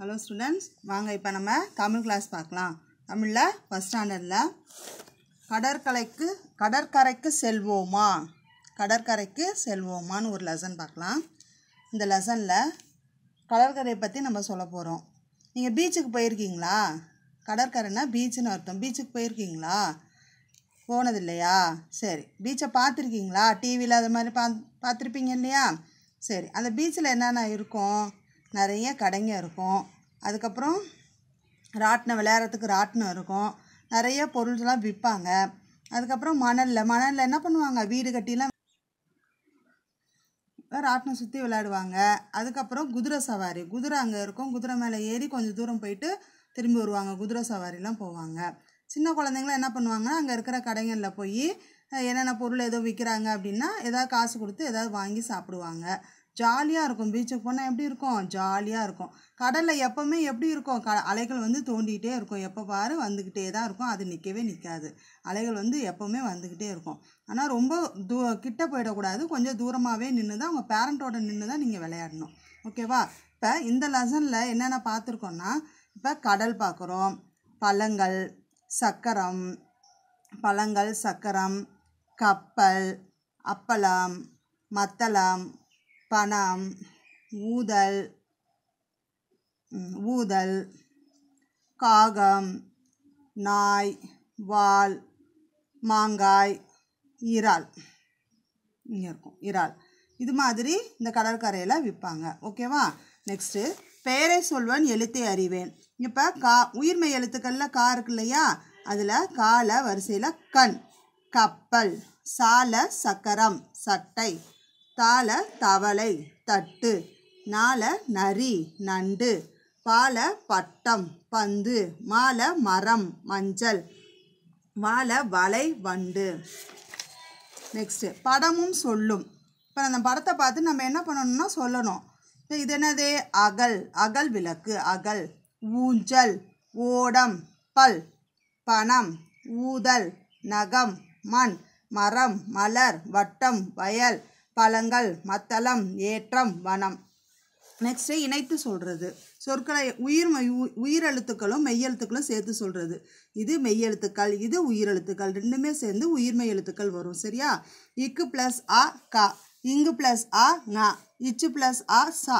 hello students வாங்க இப்போ நம்ம தமிழ் கிளாஸ் பார்க்கலாம் தமிழில் ஃபஸ்ட் ஸ்டாண்டர்டில் கடற்கரைக்கு கடற்கரைக்கு செல்வோமா கடற்கரைக்கு செல்வோமான்னு ஒரு லெசன் பார்க்கலாம் இந்த லெசனில் கடற்கரையை பற்றி நம்ம சொல்ல போகிறோம் நீங்கள் பீச்சுக்கு போயிருக்கீங்களா கடற்கரைனா பீச்சுன்னு அர்த்தம் பீச்சுக்கு போயிருக்கீங்களா போனது இல்லையா சரி பீச்சை பார்த்துருக்கீங்களா டிவியில் அது மாதிரி பா பார்த்துருப்பீங்க இல்லையா சரி அந்த பீச்சில் என்னென்ன இருக்கும் நிறைய கடைங்க இருக்கும் அதுக்கப்புறம் ராட்டினம் விளையாடுறதுக்கு ராட்டினம் இருக்கும் நிறைய பொருள்லாம் விற்பாங்க அதுக்கப்புறம் மணலில் மணலில் என்ன பண்ணுவாங்க வீடு கட்டிலாம் ராட்டினம் சுற்றி விளையாடுவாங்க அதுக்கப்புறம் குதிரை சவாரி குதிரை அங்கே இருக்கும் குதிரை மேலே ஏறி கொஞ்சம் தூரம் போயிட்டு திரும்பி வருவாங்க குதிரை சவாரிலாம் போவாங்க சின்ன குழந்தைங்களாம் என்ன பண்ணுவாங்கன்னா அங்கே இருக்கிற கடைகளில் போய் என்னென்ன பொருள் ஏதோ விற்கிறாங்க அப்படின்னா ஏதாவது காசு கொடுத்து ஏதாவது வாங்கி சாப்பிடுவாங்க ஜாலியாக இருக்கும் பீச்சுக்கு போனால் எப்படி இருக்கும் ஜாலியாக இருக்கும் கடலில் எப்போவுமே எப்படி இருக்கும் க அலைகள் வந்து தோண்டிகிட்டே இருக்கும் எப்போ பாரு வந்துக்கிட்டே தான் இருக்கும் அது நிற்கவே நிற்காது அலைகள் வந்து எப்போவுமே வந்துக்கிட்டே இருக்கும் ஆனால் ரொம்ப தூ கிட்ட போயிடக்கூடாது கொஞ்சம் தூரமாகவே நின்று தான் உங்கள் பேரண்ட்டோட நின்று தான் நீங்கள் விளையாடணும் ஓகேவா இப்போ இந்த லெசனில் என்னென்ன பார்த்துருக்கோன்னா இப்போ கடல் பார்க்குறோம் பழங்கள் சக்கரம் பழங்கள் சக்கரம் கப்பல் அப்பளம் மத்தளம் பணம் ஊதல் ஊதல் காகம் நாய் வால் மாங்காய் இறால் இங்கே இருக்கும் இறால் இது மாதிரி இந்த கடற்கரையில் விற்பாங்க ஓகேவா நெக்ஸ்ட்டு பெயரை சொல்வன் எழுத்தை அறிவேன் இப்போ கா உயிர்மை எழுத்துக்களில் கா இருக்கு இல்லையா அதில் காலை வரிசையில் கண் கப்பல் சால சக்கரம் சட்டை தால தவளை தட்டு நால நரி நண்டு பால பட்டம் பந்து மால மரம் மஞ்சள் வால வலை வண்டு நெக்ஸ்ட்டு படமும் சொல்லும் இப்போ அந்த படத்தை பார்த்து நம்ம என்ன பண்ணணும்னா சொல்லணும் இப்போ இது என்னது அகல் அகல் விளக்கு அகல் ஊஞ்சல் ஓடம் பல் பணம் ஊதல் நகம் மண் மரம் மலர் வட்டம் வயல் பழங்கள் மத்தளம் ஏற்றம் வனம் நெக்ஸ்ட்டு இணைத்து சொல்கிறது சொற்களை உயிர் உயிரெழுத்துக்களும் மெய்யெழுத்துக்களும் சேர்த்து சொல்கிறது இது மெய்யெழுத்துக்கள் இது உயிரெழுத்துக்கள் ரெண்டுமே சேர்ந்து உயிர்மெய் எழுத்துக்கள் வரும் சரியா இக்கு ப்ளஸ் ஆ கா இங்கு ப்ளஸ் ஆ ஙா இச்சு ப்ளஸ் ஆ சா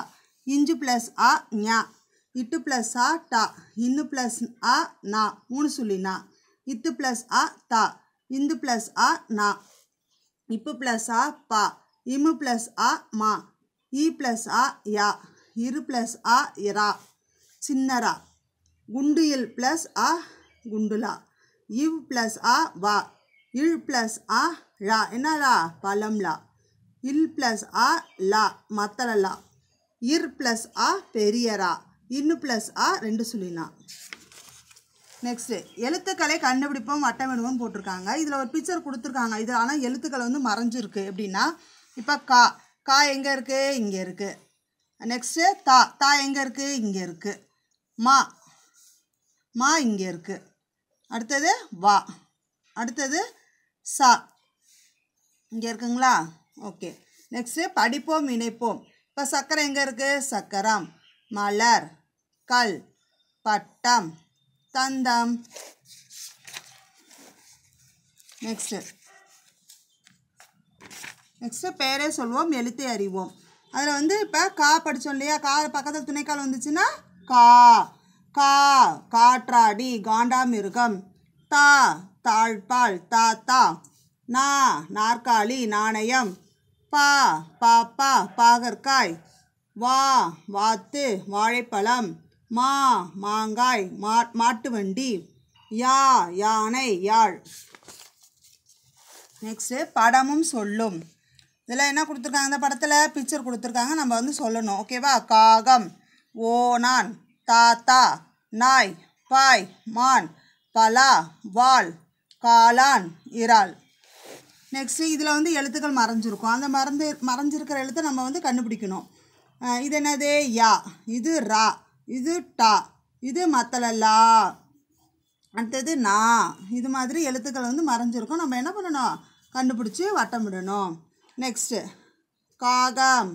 இஞ்சு ப்ளஸ் ஆ ஞா இட்டு ப்ளஸ் ஆ டா இன்னு ப்ளஸ் ஆ நா மூணு சொல்லினா இத்து ப்ளஸ் ஆ தா இந்து ப்ளஸ் ஆ நா இப்பு ப்ளஸ் ஆ பா இமு ப்ளஸ் ஆ மா இ ப்ளஸ் ஆ யா இரு ப்ளஸ் ஆ இரா சின்னரா குண்டு இல் ப்ளஸ் ஆ குண்டுலா இவ் ப்ளஸ் ஆ வா இழ் ப்ளஸ் ஆ ழா என்னடா பழம்லா இல் ப்ளஸ் ஆ லா மத்தலலா இர் ப்ளஸ் ஆ பெரியரா இன்னு ப்ளஸ் ஆ ரெண்டு சொல்லினா நெக்ஸ்ட்டு எழுத்துக்களை கண்டுபிடிப்போம் வட்டமிடுவோம் போட்டிருக்காங்க இதில் ஒரு பிக்சர் கொடுத்துருக்காங்க இது ஆனால் எழுத்துக்கள் வந்து மறைஞ்சிருக்கு எப்படின்னா இப்போ கா கா எங்கே இருக்குது இங்கே இருக்குது நெக்ஸ்ட்டு தா தா எங்கே இருக்குது இங்கே இருக்குது மா மா இங்கே இருக்குது அடுத்தது வா அடுத்தது சா இங்கே இருக்குங்களா ஓகே நெக்ஸ்ட்டு படிப்போம் இணைப்போம் இப்போ சக்கரை எங்கே இருக்குது சக்கரம் மலர் கல் பட்டம் தந்தம் நெக்ஸ்ட்டு நெக்ஸ்ட்டு பேரே சொல்வோம் எழுத்தை அறிவோம் அதில் வந்து இப்போ கா படித்தோம் இல்லையா கா பக்கத்தில் துணைக்கால் வந்துச்சுன்னா கா கா காற்றாடி காண்டாமிருகம் தா தாழ்பால் தாத்தா நா நாற்காலி நாணயம் பா பாப்பா பாகற்காய் வா வாத்து வாழைப்பழம் மா மாங்காய் மா மாட்டு வண்டி யா யானை யாழ் நெக்ஸ்ட்டு படமும் சொல்லும் இதெல்லாம் என்ன கொடுத்துருக்காங்க இந்த படத்தில் பிக்சர் கொடுத்துருக்காங்க நம்ம வந்து சொல்லணும் ஓகேவா காகம் ஓனான் தாத்தா நாய் பாய் மான் பலா வால் காளான் இறால் நெக்ஸ்ட்டு இதில் வந்து எழுத்துக்கள் மறைஞ்சிருக்கும் அந்த மறந்து மறைஞ்சிருக்கிற எழுத்தை நம்ம வந்து கண்டுபிடிக்கணும் இது என்னது யா இது ரா இது டா இது மத்தலல்லா அடுத்தது நா இது மாதிரி எழுத்துக்கள் வந்து மறைஞ்சிருக்கும் நம்ம என்ன பண்ணணும் கண்டுபிடிச்சி வட்டமிடணும் நெக்ஸ்ட்டு காகம்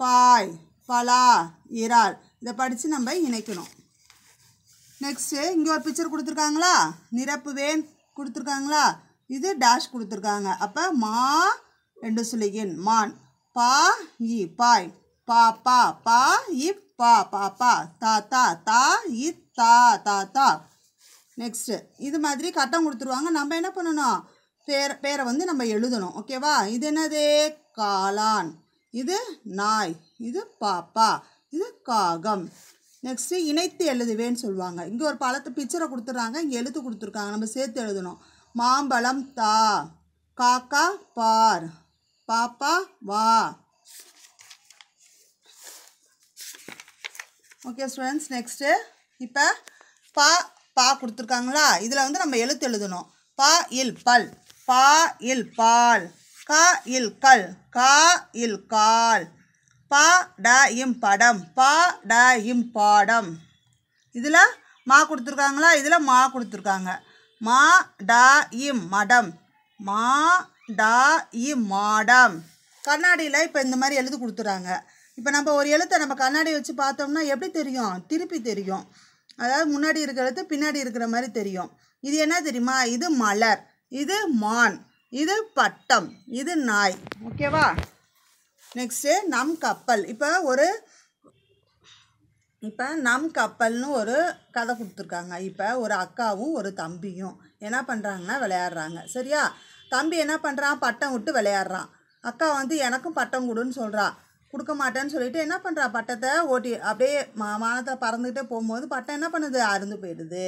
பாய் பலா இறால் இதை படித்து நம்ம இணைக்கணும் நெக்ஸ்ட்டு இங்கே ஒரு பிக்சர் கொடுத்துருக்காங்களா நிரப்பு வேன் கொடுத்துருக்காங்களா இது டேஷ் கொடுத்துருக்காங்க அப்போ மா ரெண்டு சுலிகின் மான் பா இ பாய் பா பா பா இ பா பா பா தா தா தா இ தா தா தா நெக்ஸ்ட்டு இது மாதிரி கட்டம் கொடுத்துருவாங்க நம்ம என்ன பண்ணணும் பேரை பேரை வந்து நம்ம எழுதணும் ஓகேவா இது என்னது காளான் இது நாய் இது பாப்பா இது காகம் நெக்ஸ்ட்டு இணைத்து எழுதுவேன்னு சொல்லுவாங்க இங்கே ஒரு பழத்தை பிக்சரை கொடுத்துட்றாங்க இங்கே எழுத்து கொடுத்துருக்காங்க நம்ம சேர்த்து எழுதணும் மாம்பழம் தா காக்கா பார் பாப்பா வா ஓகே ஸ்டூடெண்ட்ஸ் நெக்ஸ்ட்டு இப்போ பா பா கொடுத்துருக்காங்களா இதில் வந்து நம்ம எழுத்து எழுதணும் பா இல் பல் பா இல் பால் கா இல் கல் கா இல் கால் பா ட இம் படம் பா ட இம் பாடம் இதில் மா கொடுத்துருக்காங்களா இதில் மா கொடுத்துருக்காங்க மா ட இம் மடம் மா ட இம் மாடம் கண்ணாடியில் இப்போ இந்த மாதிரி எழுது கொடுத்துறாங்க இப்போ நம்ம ஒரு எழுத்தை நம்ம கண்ணாடி வச்சு பார்த்தோம்னா எப்படி தெரியும் திருப்பி தெரியும் அதாவது முன்னாடி இருக்கிற எழுத்து பின்னாடி இருக்கிற மாதிரி தெரியும் இது என்ன தெரியுமா இது மலர் இது மான் இது பட்டம் இது நாய் ஓகேவா நெக்ஸ்ட்டு நம் கப்பல் இப்போ ஒரு இப்போ நம் கப்பல்னு ஒரு கதை கொடுத்துருக்காங்க இப்போ ஒரு அக்காவும் ஒரு தம்பியும் என்ன பண்ணுறாங்கன்னா விளையாடுறாங்க சரியா தம்பி என்ன பண்ணுறான் பட்டம் விட்டு விளையாடுறான் அக்கா வந்து எனக்கும் பட்டம் கொடுன்னு சொல்கிறா கொடுக்க மாட்டேன்னு சொல்லிட்டு என்ன பண்ணுறா பட்டத்தை ஓட்டி அப்படியே மா மானத்தை பறந்துக்கிட்டே போகும்போது பட்டம் என்ன பண்ணுது அருந்து போயிடுது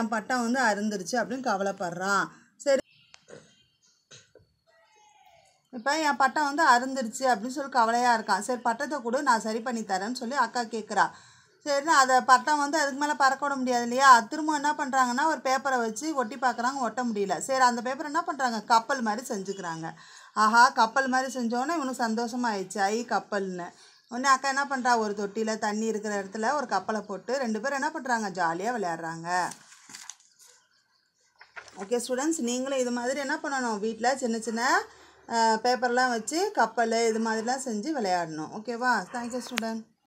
என் பட்டம் வந்து அருந்துருச்சு அப்படின்னு கவலைப்படுறான் சரி இப்போ என் பட்டம் வந்து அருந்துருச்சு அப்படின்னு சொல்லி கவலையாக இருக்கான் சரி பட்டத்தை கொடு நான் சரி பண்ணி தரேன்னு சொல்லி அக்கா கேட்குறா சரி அதை பட்டம் வந்து அதுக்கு மேலே பறக்க விட முடியாது இல்லையா திரும்ப என்ன பண்ணுறாங்கன்னா ஒரு பேப்பரை வச்சு ஒட்டி பார்க்குறாங்க ஒட்ட முடியல சரி அந்த பேப்பரை என்ன பண்ணுறாங்க கப்பல் மாதிரி செஞ்சுக்கிறாங்க ஆஹா கப்பல் மாதிரி செஞ்சோன்னே இவனுக்கு சந்தோஷமாக ஆயிடுச்சு ஐ கப்பல்னு உடனே அக்கா என்ன பண்ணுறா ஒரு தொட்டியில் தண்ணி இருக்கிற இடத்துல ஒரு கப்பலை போட்டு ரெண்டு பேரும் என்ன பண்ணுறாங்க ஜாலியாக விளையாடுறாங்க ஓகே ஸ்டூடெண்ட்ஸ் நீங்களும் இது மாதிரி என்ன பண்ணணும் வீட்டில் சின்ன சின்ன பேப்பர்லாம் வச்சு கப்பல் இது மாதிரிலாம் செஞ்சு விளையாடணும் ஓகேவா தேங்க்யூ ஸ்டூடெண்ட்